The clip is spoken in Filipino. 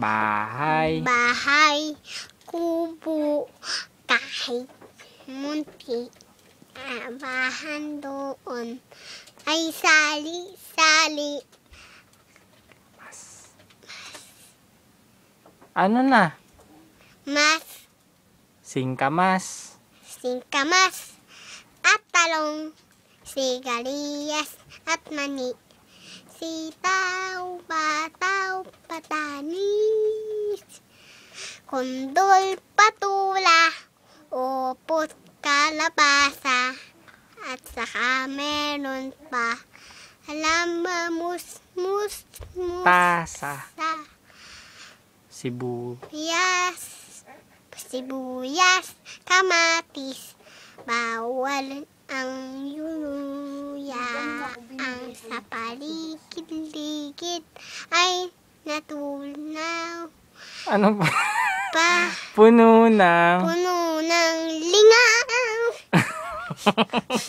Bahay. Bahay, kubo, kahit munti, abahan doon, ay sali-sali. Mas. Mas. Ano na? Mas. singka mas At talong. Sigarilyas at mani. Sita kundol patula, upot kalabasa, at saka meron pa halamba mus mus mus pasa, sa, sibu yas, sibuyas kamatis bawal ang yuya ang sa paligid-ligid ay natunaw ano ba pa. Puno ng... Puno ng lingang.